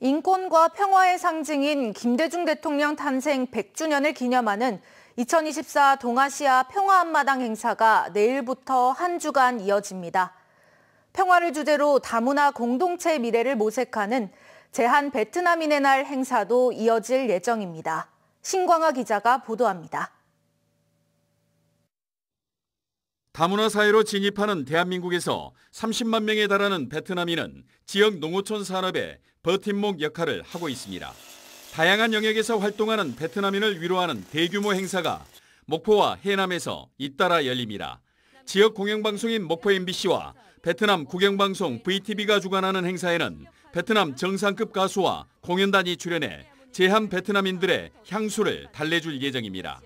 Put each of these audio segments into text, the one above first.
인권과 평화의 상징인 김대중 대통령 탄생 100주년을 기념하는 2024 동아시아 평화 한마당 행사가 내일부터 한 주간 이어집니다. 평화를 주제로 다문화 공동체 미래를 모색하는 제한 베트남인의 날 행사도 이어질 예정입니다. 신광아 기자가 보도합니다. 다문화 사회로 진입하는 대한민국에서 30만 명에 달하는 베트남인은 지역 농어촌 산업의 버팀목 역할을 하고 있습니다. 다양한 영역에서 활동하는 베트남인을 위로하는 대규모 행사가 목포와 해남에서 잇따라 열립니다. 지역 공영방송인 목포 MBC와 베트남 국영방송 VTV가 주관하는 행사에는 베트남 정상급 가수와 공연단이 출연해 제한 베트남인들의 향수를 달래줄 예정입니다.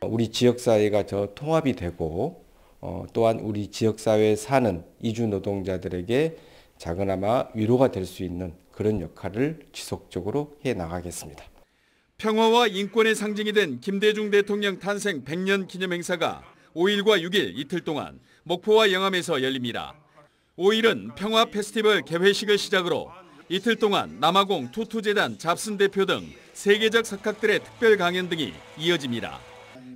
우리 지역사회가 저 통합이 되고 어, 또한 우리 지역사회에 사는 이주 노동자들에게 작은아마 위로가 될 수 있는 그런 역할을 지속적으로 해 나가겠습니다. 평화와 인권의 상징이 된 김대중 대통령 탄생 100년 기념 행사가 5일과 6일 이틀 동안 목포와 영암에서 열립니다. 5일은 평화 페스티벌 개회식을 시작으로 이틀 동안 남아공 투투재단 잡슨 대표 등 세계적 석학들의 특별 강연 등이 이어집니다.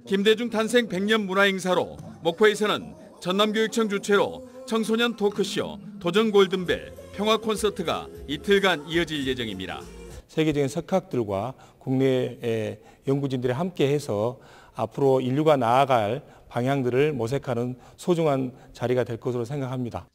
김대중 탄생 100년 문화 행사로 목포에서는 전남교육청 주최로 청소년 토크쇼, 도전 골든벨, 평화 콘서트가 이틀간 이어질 예정입니다. 세계적인 석학들과 국내의 연구진들이 함께해서 앞으로 인류가 나아갈 방향들을 모색하는 소중한 자리가 될 것으로 생각합니다.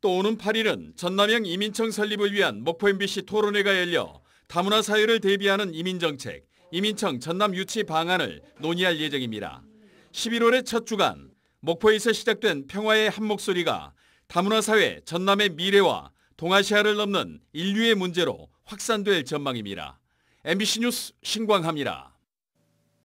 또 오는 8일은 전남형 이민청 설립을 위한 목포 MBC 토론회가 열려 다문화 사회를 대비하는 이민정책, 이민청 전남 유치 방안을 논의할 예정입니다. 11월의 첫 주간 목포에서 시작된 평화의 한 목소리가 다문화 사회 전남의 미래와 동아시아를 넘는 인류의 문제로 확산될 전망입니다. MBC 뉴스 신광합니다.